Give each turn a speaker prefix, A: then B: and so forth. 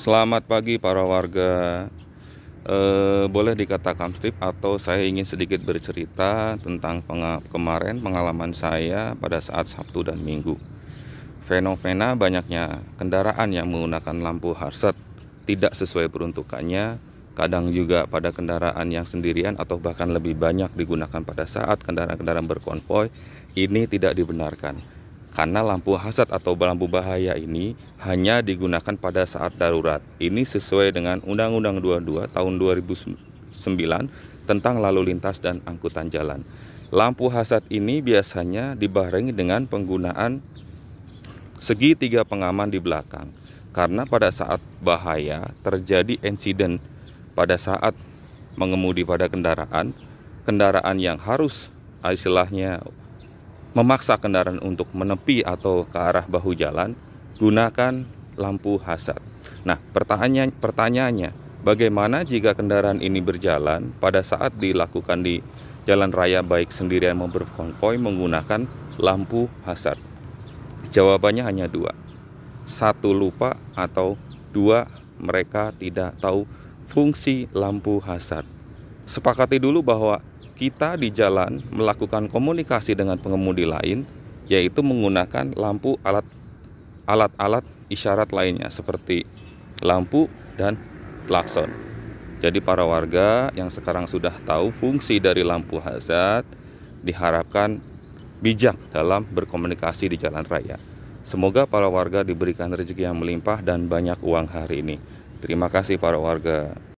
A: Selamat pagi para warga. E, boleh dikatakan strip atau saya ingin sedikit bercerita tentang penga kemarin pengalaman saya pada saat Sabtu dan Minggu. Fenomena banyaknya kendaraan yang menggunakan lampu harset tidak sesuai peruntukannya, kadang juga pada kendaraan yang sendirian atau bahkan lebih banyak digunakan pada saat kendaraan-kendaraan berkonvoy ini tidak dibenarkan karena lampu hazard atau lampu bahaya ini hanya digunakan pada saat darurat. Ini sesuai dengan Undang-Undang 22 tahun 2009 tentang lalu lintas dan angkutan jalan. Lampu hazard ini biasanya dibarengi dengan penggunaan segi tiga pengaman di belakang. Karena pada saat bahaya terjadi insiden pada saat mengemudi pada kendaraan, kendaraan yang harus istilahnya memaksa kendaraan untuk menepi atau ke arah bahu jalan, gunakan lampu hazard. Nah, pertanyaannya, pertanyaannya bagaimana jika kendaraan ini berjalan pada saat dilakukan di jalan raya baik sendirian maupun konvoy menggunakan lampu hazard? Jawabannya hanya dua. Satu lupa atau dua mereka tidak tahu fungsi lampu hazard. Sepakati dulu bahwa kita di jalan melakukan komunikasi dengan pengemudi lain yaitu menggunakan lampu alat alat-alat isyarat lainnya seperti lampu dan klakson. Jadi para warga yang sekarang sudah tahu fungsi dari lampu hazard diharapkan bijak dalam berkomunikasi di jalan raya. Semoga para warga diberikan rezeki yang melimpah dan banyak uang hari ini. Terima kasih para warga.